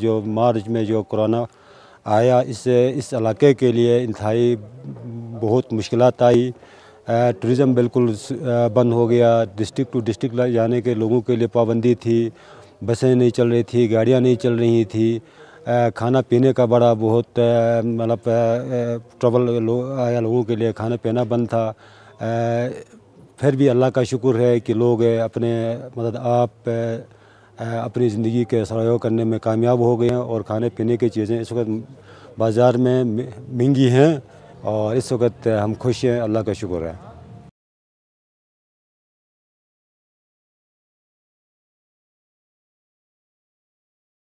जो मार्च में जो कोरोना आया इससे इस इलाके के लिए इंतहाई बहुत मुश्किल आई टूरिज़म बिल्कुल बंद हो गया डिस्ट्रिक्ट टू डिस्ट्रिक्ट जाने के लोगों के लिए पाबंदी थी बसें नहीं चल रही थी गाड़ियाँ नहीं चल रही थी खाना पीने का बड़ा बहुत मतलब ट्रबल लो, आया लोगों के लिए खाना पीना बंद था फिर भी अल्लाह का शुक्र है कि लोग अपने मतलब आप अपनी ज़िंदगी के सराह करने में कामयाब हो गए हैं और खाने पीने की चीज़ें इस वक्त बाज़ार में महंगी हैं और इस वक्त हम खुश हैं अल्लाह का शुक्र है